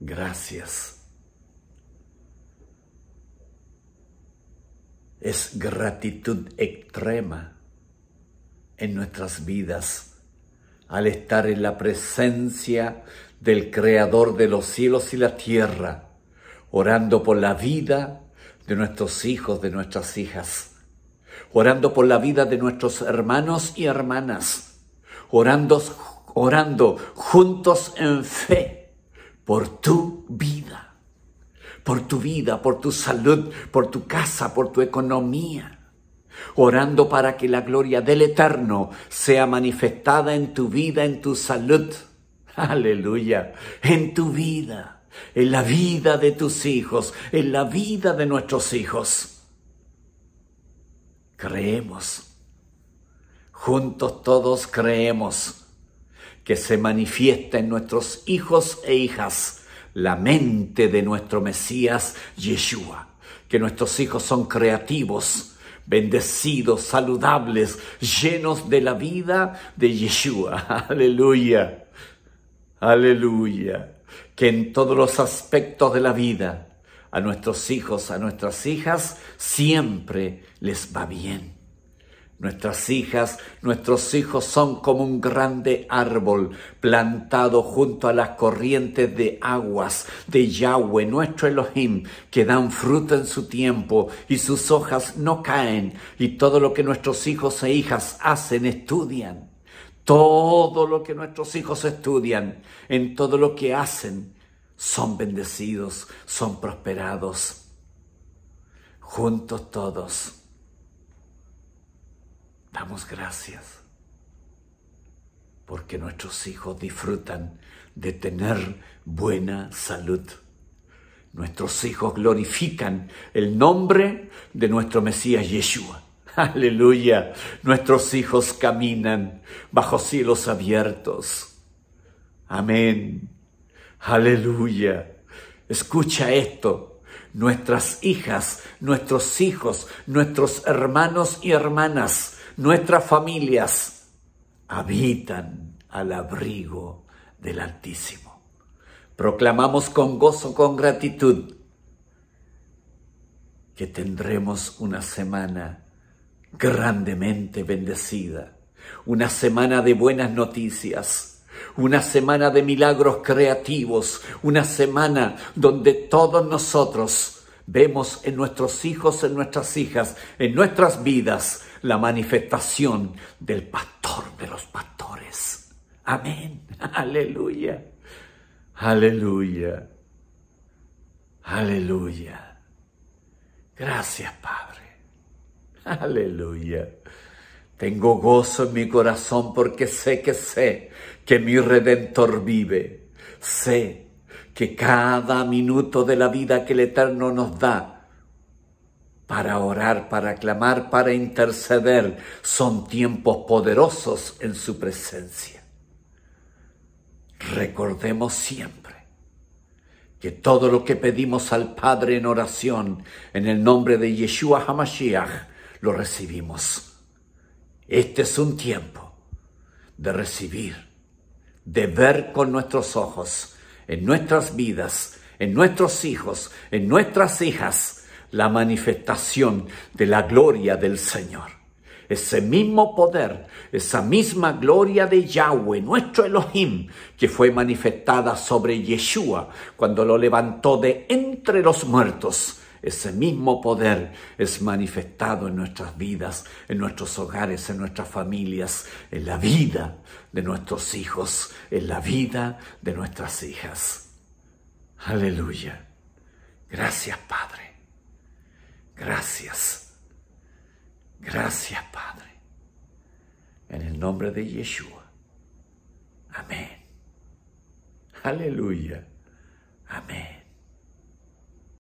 gracias. Es gratitud extrema en nuestras vidas al estar en la presencia del Creador de los cielos y la tierra, orando por la vida de nuestros hijos, de nuestras hijas, orando por la vida de nuestros hermanos y hermanas, orando, orando juntos en fe por tu vida, por tu vida, por tu salud, por tu casa, por tu economía, orando para que la gloria del Eterno sea manifestada en tu vida, en tu salud, aleluya, en tu vida, en la vida de tus hijos, en la vida de nuestros hijos. Creemos, juntos todos creemos que se manifiesta en nuestros hijos e hijas la mente de nuestro Mesías Yeshua, que nuestros hijos son creativos, bendecidos, saludables, llenos de la vida de Yeshua. Aleluya, aleluya. Que en todos los aspectos de la vida, a nuestros hijos, a nuestras hijas, siempre les va bien Nuestras hijas, nuestros hijos son como un grande árbol plantado junto a las corrientes de aguas de Yahweh, nuestro Elohim, que dan fruto en su tiempo y sus hojas no caen y todo lo que nuestros hijos e hijas hacen, estudian. Todo lo que nuestros hijos estudian, en todo lo que hacen, son bendecidos, son prosperados. Juntos todos gracias porque nuestros hijos disfrutan de tener buena salud. Nuestros hijos glorifican el nombre de nuestro Mesías Yeshua. Aleluya. Nuestros hijos caminan bajo cielos abiertos. Amén. Aleluya. Escucha esto. Nuestras hijas, nuestros hijos, nuestros hermanos y hermanas Nuestras familias habitan al abrigo del Altísimo. Proclamamos con gozo, con gratitud, que tendremos una semana grandemente bendecida, una semana de buenas noticias una semana de milagros creativos, una semana donde todos nosotros vemos en nuestros hijos, en nuestras hijas, en nuestras vidas, la manifestación del pastor de los pastores. Amén. Aleluya. Aleluya. Aleluya. Gracias, Padre. Aleluya. Tengo gozo en mi corazón porque sé que sé que mi redentor vive. Sé que cada minuto de la vida que el Eterno nos da para orar, para clamar, para interceder. Son tiempos poderosos en su presencia. Recordemos siempre que todo lo que pedimos al Padre en oración, en el nombre de Yeshua Hamashiach, lo recibimos. Este es un tiempo de recibir, de ver con nuestros ojos, en nuestras vidas, en nuestros hijos, en nuestras hijas, la manifestación de la gloria del Señor. Ese mismo poder, esa misma gloria de Yahweh, nuestro Elohim, que fue manifestada sobre Yeshua cuando lo levantó de entre los muertos. Ese mismo poder es manifestado en nuestras vidas, en nuestros hogares, en nuestras familias, en la vida de nuestros hijos, en la vida de nuestras hijas. Aleluya. Gracias, Padre. Gracias. Gracias, Padre. En el nombre de Yeshua. Amén. Aleluya. Amén.